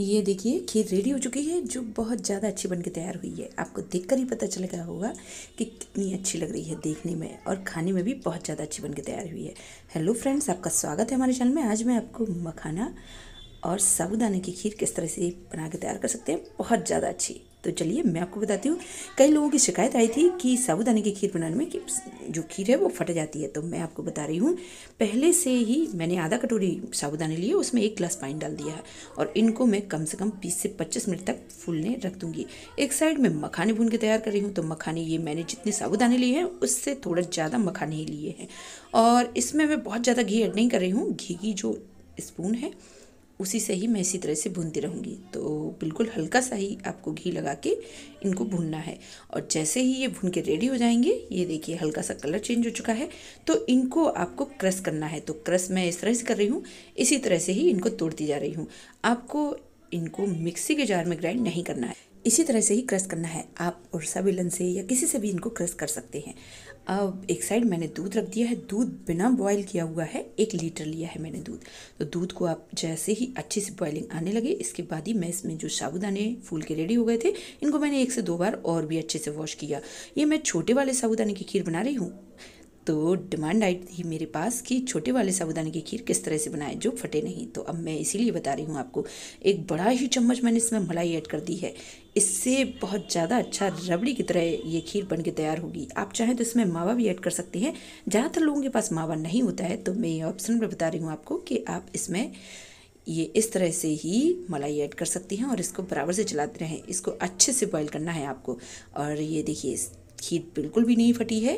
ये देखिए खीर रेडी हो चुकी है जो बहुत ज़्यादा अच्छी बन के तैयार हुई है आपको देखकर ही पता चल गया होगा कि कितनी अच्छी लग रही है देखने में और खाने में भी बहुत ज़्यादा अच्छी बन के तैयार हुई है हेलो फ्रेंड्स आपका स्वागत है हमारे चैनल में आज मैं आपको मखाना और साबुदाना की खीर किस तरह से बना के तैयार कर सकते हैं बहुत ज़्यादा अच्छी तो चलिए मैं आपको बताती हूँ कई लोगों की शिकायत आई थी कि साबुदाने की खीर बनाने में कि जो खीर है वो फट जाती है तो मैं आपको बता रही हूँ पहले से ही मैंने आधा कटोरी साबुदाने लिए उसमें एक गिलास पानी डाल दिया है और इनको मैं कम से कम बीस से पच्चीस मिनट तक फूलने रख दूँगी एक साइड में मखाने भून के तैयार कर रही हूँ तो मखाने ये मैंने जितने साबुदाने लिए हैं उससे थोड़ा ज़्यादा मखाने लिए हैं और इसमें मैं बहुत ज़्यादा घी ऐड नहीं कर रही हूँ घी की जो स्पून है उसी से ही मैं इसी तरह से भूनती रहूँगी तो बिल्कुल हल्का सा ही आपको घी लगा के इनको भूनना है और जैसे ही ये भून के रेडी हो जाएंगे ये देखिए हल्का सा कलर चेंज हो चुका है तो इनको आपको क्रस करना है तो क्रस मैं इस तरह से कर रही हूँ इसी तरह से ही इनको तोड़ती जा रही हूँ आपको इनको मिक्सी के जार में ग्राइंड नहीं करना है इसी तरह से ही क्रस करना है आप उर्सा बेलन से या किसी से भी इनको क्रस कर सकते हैं अब एक साइड मैंने दूध रख दिया है दूध बिना बॉयल किया हुआ है एक लीटर लिया है मैंने दूध तो दूध को आप जैसे ही अच्छे से बॉयलिंग आने लगे इसके बाद ही मैं इसमें जो साबुदाने फूल के रेडी हो गए थे इनको मैंने एक से दो बार और भी अच्छे से वॉश किया ये मैं छोटे वाले साबुदाने की खीर बना रही हूँ तो डिमांड आई थी मेरे पास कि छोटे वाले साबुदाने की खीर किस तरह से बनाए जो फटे नहीं तो अब मैं इसीलिए बता रही हूँ आपको एक बड़ा ही चम्मच मैंने इसमें मलाई ऐड कर दी है इससे बहुत ज़्यादा अच्छा रबड़ी की तरह ये खीर बन के तैयार होगी आप चाहें तो इसमें मावा भी ऐड कर सकते हैं ज़्यादातर लोगों के पास मावा नहीं होता है तो मैं ये ऑप्शन पर बता रही हूँ आपको कि आप इसमें ये इस तरह से ही मलाई ऐड कर सकती हैं और इसको बराबर से चलाते रहें इसको अच्छे से बॉईल करना है आपको और ये देखिए खीर बिल्कुल भी नहीं फटी है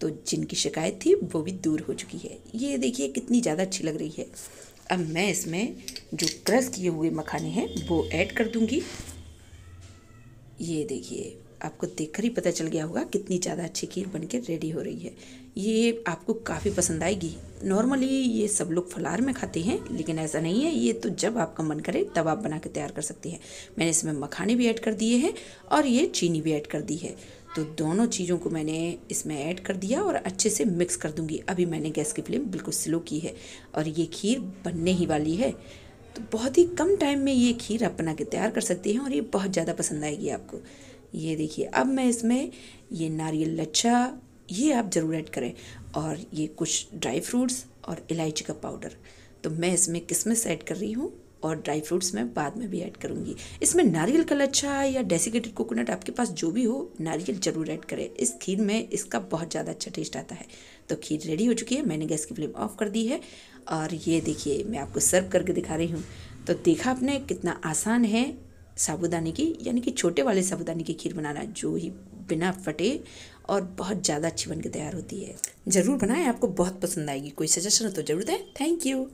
तो जिनकी शिकायत थी वो भी दूर हो चुकी है ये देखिए कितनी ज़्यादा अच्छी लग रही है अब मैं इसमें जो क्रस किए हुए मखाने हैं वो ऐड कर दूँगी ये देखिए आपको देखकर ही पता चल गया होगा कितनी ज़्यादा अच्छी खीर बनके रेडी हो रही है ये आपको काफ़ी पसंद आएगी नॉर्मली ये सब लोग फलार में खाते हैं लेकिन ऐसा नहीं है ये तो जब आपका मन करे तब आप बना के तैयार कर सकते हैं मैंने इसमें मखाने भी ऐड कर दिए हैं और ये चीनी भी ऐड कर दी है तो दोनों चीज़ों को मैंने इसमें ऐड कर दिया और अच्छे से मिक्स कर दूंगी अभी मैंने गैस की फ्लेम बिल्कुल स्लो की है और ये खीर बनने ही वाली है तो बहुत ही कम टाइम में ये खीर आप बना के तैयार कर सकते हैं और ये बहुत ज़्यादा पसंद आएगी आपको ये देखिए अब मैं इसमें ये नारियल लच्छा ये आप ज़रूर ऐड करें और ये कुछ ड्राई फ्रूट्स और इलायची का पाउडर तो मैं इसमें किसमिस ऐड कर रही हूँ और ड्राई फ्रूट्स मैं बाद में भी ऐड करूँगी इसमें नारियल कल अच्छा है या डेसिकेटेड कोकोनट आपके पास जो भी हो नारियल जरूर ऐड करें इस खीर में इसका बहुत ज़्यादा अच्छा टेस्ट आता है तो खीर रेडी हो चुकी है मैंने गैस की फ्लेम ऑफ कर दी है और ये देखिए मैं आपको सर्व करके दिखा रही हूँ तो देखा आपने कितना आसान है साबुदाने की यानी कि छोटे वाले साबुदाने की खीर बनाना जो ही बिना फटे और बहुत ज़्यादा अच्छी बन के तैयार होती है ज़रूर बनाएं आपको बहुत पसंद आएगी कोई सजेशन हो तो ज़रूर दें थैंक यू